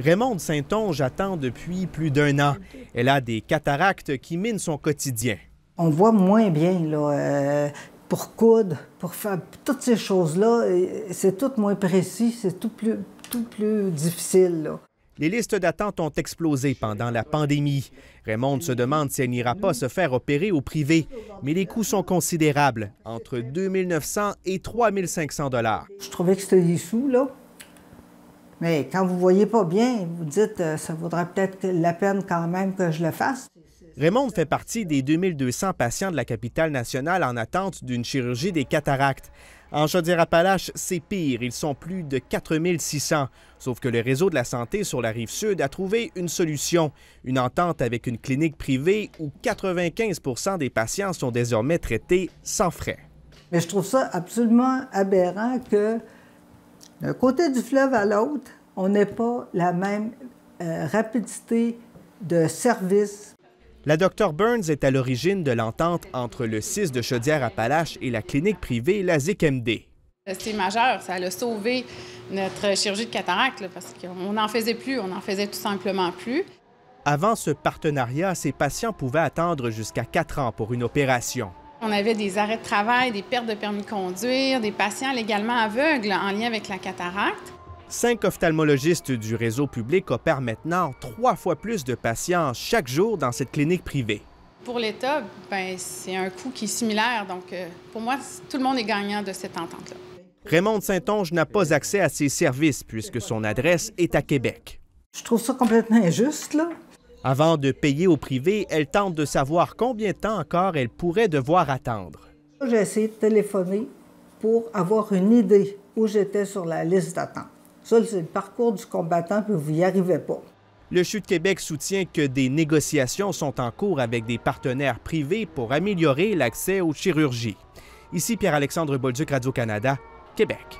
Raymonde Saint-Onge attend depuis plus d'un an. Elle a des cataractes qui minent son quotidien. On voit moins bien, là, euh, pour coude, pour faire toutes ces choses-là, c'est tout moins précis, c'est tout plus, tout plus difficile. Les listes d'attente ont explosé pendant la pandémie. Raymond se demande si elle n'ira pas se faire opérer au privé, mais les coûts sont considérables, entre 2900 et 3500 500 Je trouvais que c'était des sous, là. Mais quand vous ne voyez pas bien, vous dites euh, ça vaudra peut-être la peine quand même que je le fasse. Raymond fait partie des 2200 patients de la capitale nationale en attente d'une chirurgie des cataractes. En Chaudière-Appalaches, c'est pire, ils sont plus de 4600. Sauf que le réseau de la santé sur la rive sud a trouvé une solution, une entente avec une clinique privée où 95 des patients sont désormais traités sans frais. Mais je trouve ça absolument aberrant que côté du fleuve à l'autre, on n'est pas la même euh, rapidité de service. La Dr Burns est à l'origine de l'entente entre le 6 de Chaudière-Appalaches et la clinique privée La ZICMD. C'est majeur, ça a sauvé notre chirurgie de cataracte parce qu'on n'en faisait plus, on n'en faisait tout simplement plus. Avant ce partenariat, ces patients pouvaient attendre jusqu'à quatre ans pour une opération. On avait des arrêts de travail, des pertes de permis de conduire, des patients légalement aveugles en lien avec la cataracte. Cinq ophtalmologistes du réseau public opèrent maintenant trois fois plus de patients chaque jour dans cette clinique privée. Pour l'État, ben, c'est un coût qui est similaire. Donc, euh, pour moi, tout le monde est gagnant de cette entente-là. Raymond Saint-Onge n'a pas accès à ces services puisque son adresse est à Québec. Je trouve ça complètement injuste, là. Avant de payer au privé, elle tente de savoir combien de temps encore elle pourrait devoir attendre. J'ai essayé de téléphoner pour avoir une idée où j'étais sur la liste d'attente. Ça, c'est le parcours du combattant, puis vous n'y arrivez pas. Le chute de Québec soutient que des négociations sont en cours avec des partenaires privés pour améliorer l'accès aux chirurgies. Ici Pierre-Alexandre Bolduc, Radio-Canada, Québec.